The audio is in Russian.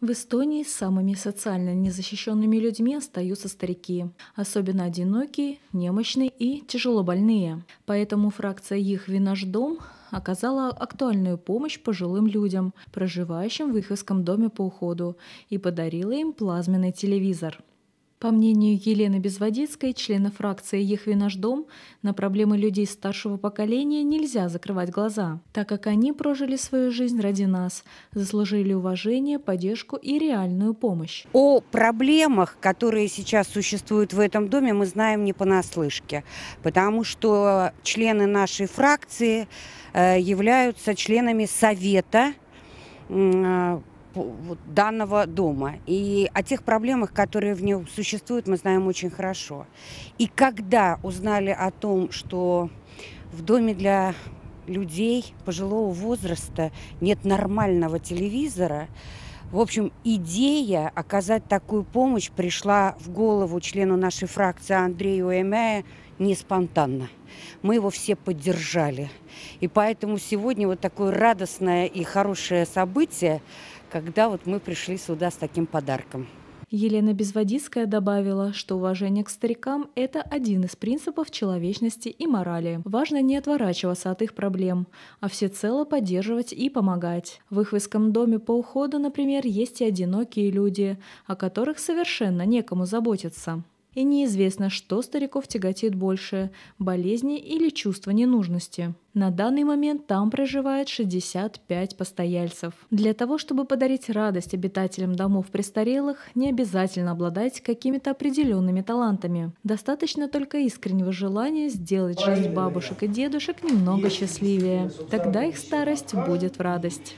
В Эстонии самыми социально незащищенными людьми остаются старики, особенно одинокие, немощные и тяжело больные. Поэтому фракция «Их винаш дом» оказала актуальную помощь пожилым людям, проживающим в их доме по уходу, и подарила им плазменный телевизор. По мнению Елены Безводицкой, члена фракции «Ехви наш дом», на проблемы людей старшего поколения нельзя закрывать глаза, так как они прожили свою жизнь ради нас, заслужили уважение, поддержку и реальную помощь. О проблемах, которые сейчас существуют в этом доме, мы знаем не понаслышке, потому что члены нашей фракции э, являются членами Совета э, данного дома. И о тех проблемах, которые в нем существуют, мы знаем очень хорошо. И когда узнали о том, что в доме для людей пожилого возраста нет нормального телевизора, в общем, идея оказать такую помощь пришла в голову члену нашей фракции Андрею Эмяя не спонтанно. Мы его все поддержали. И поэтому сегодня вот такое радостное и хорошее событие когда вот мы пришли сюда с таким подарком. Елена Безводицкая добавила, что уважение к старикам – это один из принципов человечности и морали. Важно не отворачиваться от их проблем, а всецело поддерживать и помогать. В их виском доме по уходу, например, есть и одинокие люди, о которых совершенно некому заботиться. И неизвестно, что стариков тяготит больше – болезни или чувство ненужности. На данный момент там проживает 65 постояльцев. Для того, чтобы подарить радость обитателям домов престарелых, не обязательно обладать какими-то определенными талантами. Достаточно только искреннего желания сделать жизнь бабушек и дедушек немного счастливее. Тогда их старость будет в радость.